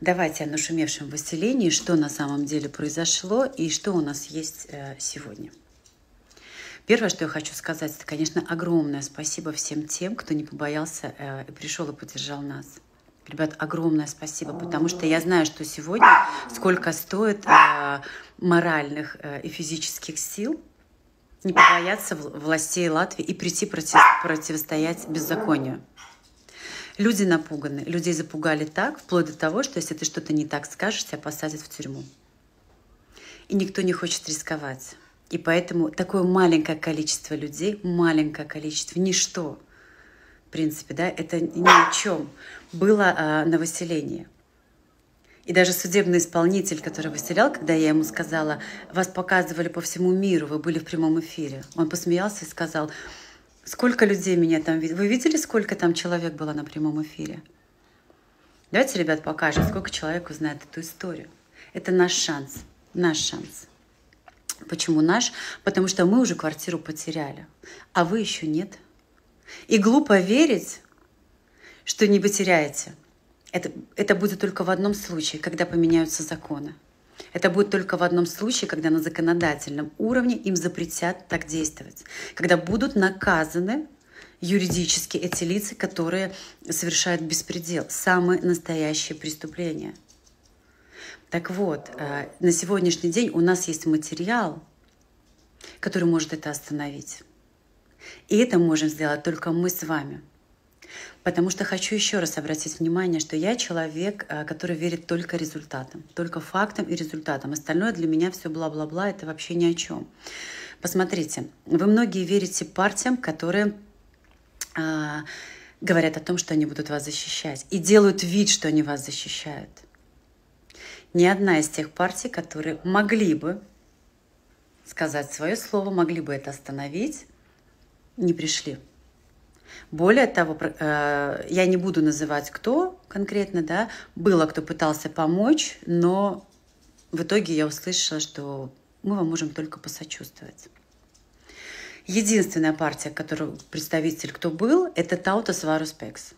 Давайте о нашумевшем выселении, что на самом деле произошло и что у нас есть э, сегодня. Первое, что я хочу сказать, это, конечно, огромное спасибо всем тем, кто не побоялся э, и пришел и поддержал нас. Ребят, огромное спасибо, потому что я знаю, что сегодня сколько стоит э, моральных и физических сил не побояться властей Латвии и прийти против, противостоять беззаконию. Люди напуганы. Людей запугали так, вплоть до того, что если ты что-то не так скажешь, тебя посадят в тюрьму. И никто не хочет рисковать. И поэтому такое маленькое количество людей, маленькое количество, ничто, в принципе, да, это ни о чем, было а, на выселение. И даже судебный исполнитель, который выселял, когда я ему сказала, вас показывали по всему миру, вы были в прямом эфире, он посмеялся и сказал, Сколько людей меня там видели? Вы видели, сколько там человек было на прямом эфире? Давайте, ребят, покажем, сколько человек узнает эту историю. Это наш шанс. Наш шанс. Почему наш? Потому что мы уже квартиру потеряли, а вы еще нет. И глупо верить, что не потеряете. Это, это будет только в одном случае, когда поменяются законы. Это будет только в одном случае, когда на законодательном уровне им запретят так действовать, когда будут наказаны юридически эти лица, которые совершают беспредел, самые настоящие преступления. Так вот, э, на сегодняшний день у нас есть материал, который может это остановить. И это можем сделать только мы с вами – Потому что хочу еще раз обратить внимание, что я человек, э, который верит только результатам, только фактам и результатам. Остальное для меня все бла-бла-бла, это вообще ни о чем. Посмотрите, вы многие верите партиям, которые а, говорят о том, что они будут вас защищать, и делают вид, что они вас защищают. Ни одна из тех партий, которые могли бы сказать свое слово, могли бы это остановить, не пришли. Более того, э, я не буду называть, кто конкретно, да, было, кто пытался помочь, но в итоге я услышала, что мы вам можем только посочувствовать. Единственная партия, которую представитель кто был, это Таутас Варуспекс.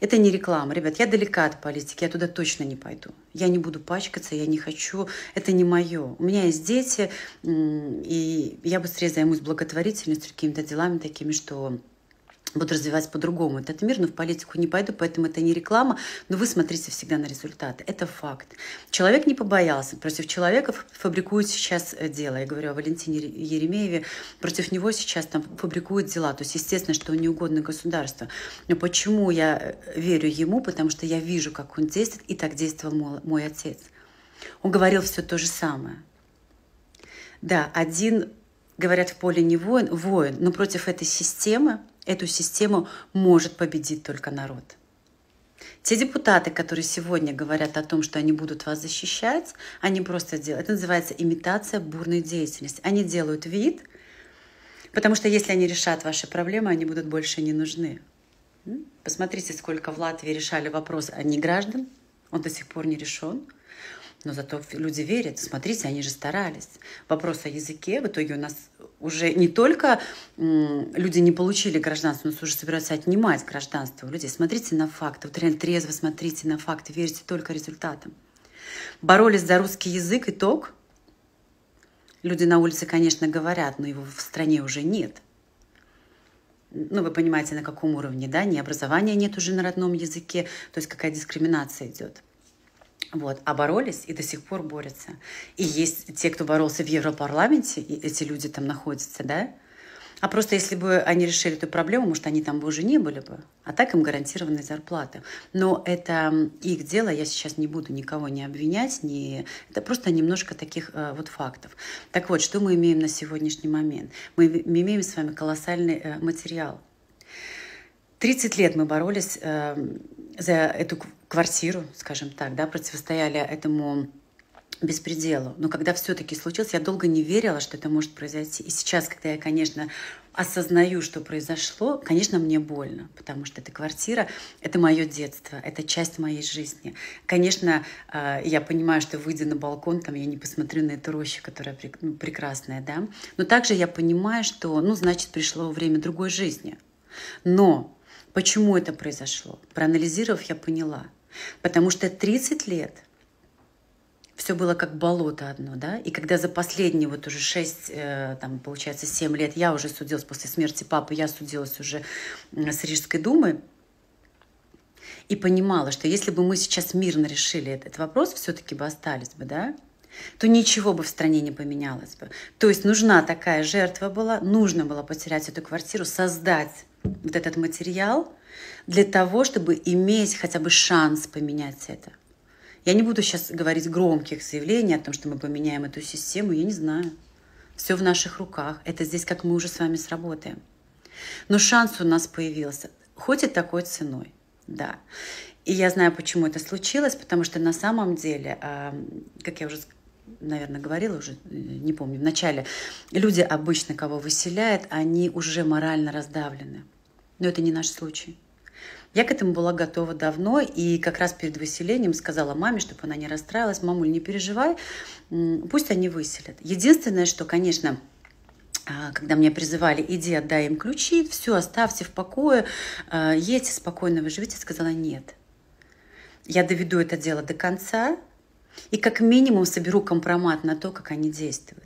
Это не реклама. Ребят, я далека от политики, я туда точно не пойду. Я не буду пачкаться, я не хочу, это не мое. У меня есть дети, и я быстрее займусь благотворительностью, какими-то делами такими, что Буду развивать по-другому этот мир, но ну, в политику не пойду, поэтому это не реклама, но вы смотрите всегда на результаты, это факт. Человек не побоялся, против человека фабрикуют сейчас э, дела, я говорю о Валентине Еремееве, против него сейчас там фабрикуют дела, то есть естественно, что он неугодно государство. Но почему я э, верю ему, потому что я вижу, как он действует, и так действовал мой отец. Он говорил все то же самое. Да, один, говорят, в поле не воин, воин, но против этой системы Эту систему может победить только народ. Те депутаты, которые сегодня говорят о том, что они будут вас защищать, они просто делают, это называется имитация бурной деятельности. Они делают вид, потому что если они решат ваши проблемы, они будут больше не нужны. Посмотрите, сколько в Латвии решали вопрос о неграждан, он до сих пор не решен – но зато люди верят. Смотрите, они же старались. Вопрос о языке. В итоге у нас уже не только люди не получили гражданство, у нас уже собираются отнимать гражданство у людей. Смотрите на факты. Вот реально трезво смотрите на факты. Верьте только результатам. Боролись за русский язык, итог. Люди на улице, конечно, говорят, но его в стране уже нет. Ну, вы понимаете, на каком уровне, да, ни образования нет уже на родном языке, то есть какая дискриминация идет. Вот, а боролись и до сих пор борются. И есть те, кто боролся в Европарламенте, и эти люди там находятся, да? А просто если бы они решили эту проблему, может, они там бы уже не были бы. А так им гарантированная зарплаты. Но это их дело, я сейчас не буду никого не обвинять, не... это просто немножко таких э, вот фактов. Так вот, что мы имеем на сегодняшний момент? Мы имеем с вами колоссальный э, материал. 30 лет мы боролись э, за эту квартиру, скажем так, да, противостояли этому беспределу. Но когда все-таки случилось, я долго не верила, что это может произойти. И сейчас, когда я, конечно, осознаю, что произошло, конечно, мне больно, потому что эта квартира — это мое детство, это часть моей жизни. Конечно, а, я понимаю, что выйдя на балкон, там я не посмотрю на эту рощу, которая ну, прекрасная, да, но также я понимаю, что, ну, значит, пришло время другой жизни. Но почему это произошло? Проанализировав, я поняла — Потому что 30 лет все было как болото одно, да, и когда за последние вот уже 6, э, там, получается, 7 лет я уже судилась после смерти папы, я судилась уже с Рижской думы, и понимала, что если бы мы сейчас мирно решили этот, этот вопрос, все-таки бы остались бы, да, то ничего бы в стране не поменялось бы. То есть нужна такая жертва была, нужно было потерять эту квартиру, создать вот этот материал для того, чтобы иметь хотя бы шанс поменять это. Я не буду сейчас говорить громких заявлений о том, что мы поменяем эту систему, я не знаю. Все в наших руках. Это здесь, как мы уже с вами сработаем. Но шанс у нас появился, хоть и такой ценой, да. И я знаю, почему это случилось, потому что на самом деле, а, как я уже наверное, говорила уже, э, не помню, вначале. люди обычно, кого выселяют, они уже морально раздавлены. Но это не наш случай. Я к этому была готова давно, и как раз перед выселением сказала маме, чтобы она не расстраивалась. Мамуль, не переживай, пусть они выселят. Единственное, что, конечно, а, когда меня призывали, иди, отдай им ключи, все, оставьте в покое, а, едьте спокойно, вы живите, сказала, нет. Я доведу это дело до конца, и как минимум соберу компромат на то, как они действуют.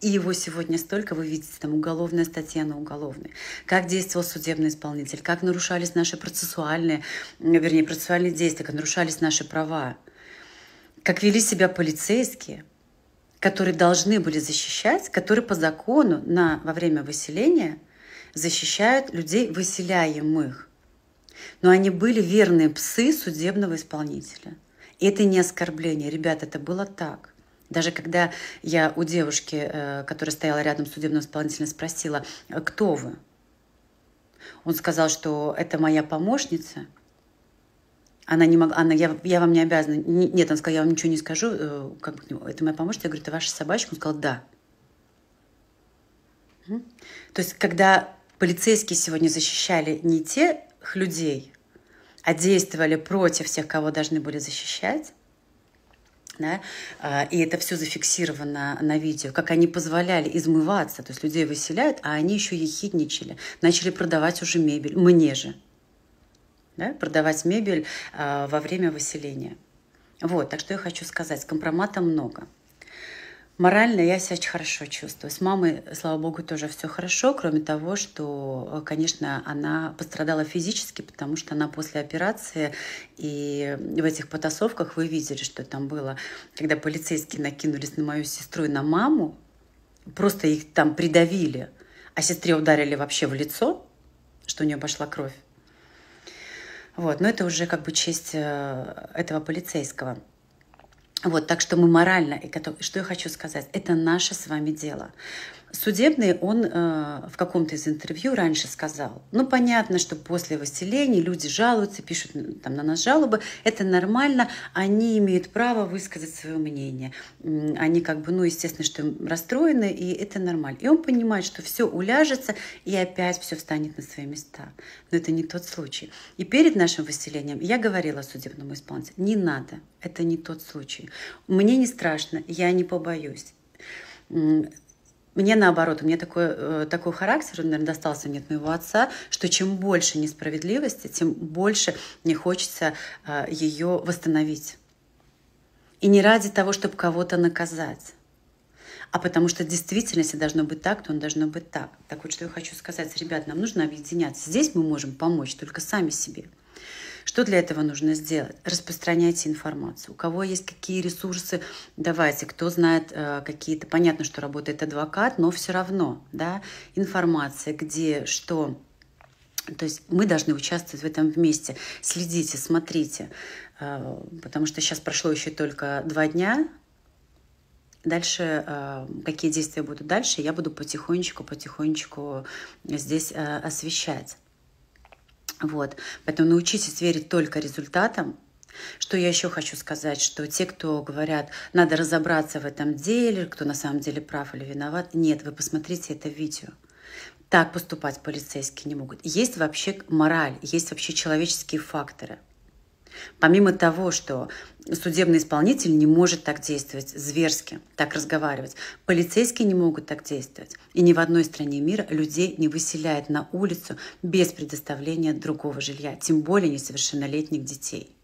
И его сегодня столько, вы видите, там уголовная статья на уголовной. Как действовал судебный исполнитель, как нарушались наши процессуальные, вернее, процессуальные действия, как нарушались наши права. Как вели себя полицейские, которые должны были защищать, которые по закону на, во время выселения защищают людей выселяемых. Но они были верные псы судебного исполнителя. И это не оскорбление. ребят, это было так. Даже когда я у девушки, э, которая стояла рядом с судебным исполнителем, спросила, «А кто вы? Он сказал, что это моя помощница. Она не могла, она, я, я вам не обязана. Нет, он сказал, я вам ничего не скажу. Э, как это моя помощница. Я говорю, это ваша собачка? Он сказал, да. То есть, когда полицейские сегодня защищали не тех людей, а действовали против тех, кого должны были защищать. Да? А, и это все зафиксировано на видео, как они позволяли измываться, то есть людей выселяют, а они еще ехидничали, начали продавать уже мебель, мне же, да? продавать мебель а, во время выселения. Вот, так что я хочу сказать, компромата много. Морально я себя очень хорошо чувствую. С мамой, слава богу, тоже все хорошо, кроме того, что, э, конечно, она пострадала физически, потому что она после операции, и в этих потасовках вы видели, что там было, когда полицейские накинулись на мою сестру и на маму, просто их там придавили, а сестре ударили вообще в лицо, что у нее пошла кровь. Вот, но это уже как бы честь э, этого полицейского. Вот, так что мы морально, и что я хочу сказать, это наше с вами дело. Судебный он э, в каком-то из интервью раньше сказал, ну понятно, что после выселения люди жалуются, пишут там, на нас жалобы, это нормально, они имеют право высказать свое мнение. Они как бы, ну естественно, что расстроены, и это нормально. И он понимает, что все уляжется, и опять все встанет на свои места. Но это не тот случай. И перед нашим выселением я говорила судебному исполнителю, не надо, это не тот случай. Мне не страшно, я не побоюсь мне наоборот, у меня такой, э, такой характер, наверное, достался мне от моего отца, что чем больше несправедливости, тем больше мне хочется э, ее восстановить. И не ради того, чтобы кого-то наказать, а потому что действительно, если должно быть так, то он должно быть так. Так вот, что я хочу сказать, ребят, нам нужно объединяться. Здесь мы можем помочь только сами себе – что для этого нужно сделать? Распространяйте информацию. У кого есть какие ресурсы, давайте. Кто знает э, какие-то, понятно, что работает адвокат, но все равно, да, информация, где, что, то есть мы должны участвовать в этом вместе. Следите, смотрите, э, потому что сейчас прошло еще только два дня. Дальше, э, какие действия будут дальше, я буду потихонечку, потихонечку здесь освещать. Вот. Поэтому научитесь верить только результатам, что я еще хочу сказать, что те, кто говорят, надо разобраться в этом деле, кто на самом деле прав или виноват, нет, вы посмотрите это видео. Так поступать полицейские не могут. Есть вообще мораль, есть вообще человеческие факторы – Помимо того, что судебный исполнитель не может так действовать зверски, так разговаривать, полицейские не могут так действовать. И ни в одной стране мира людей не выселяют на улицу без предоставления другого жилья, тем более несовершеннолетних детей.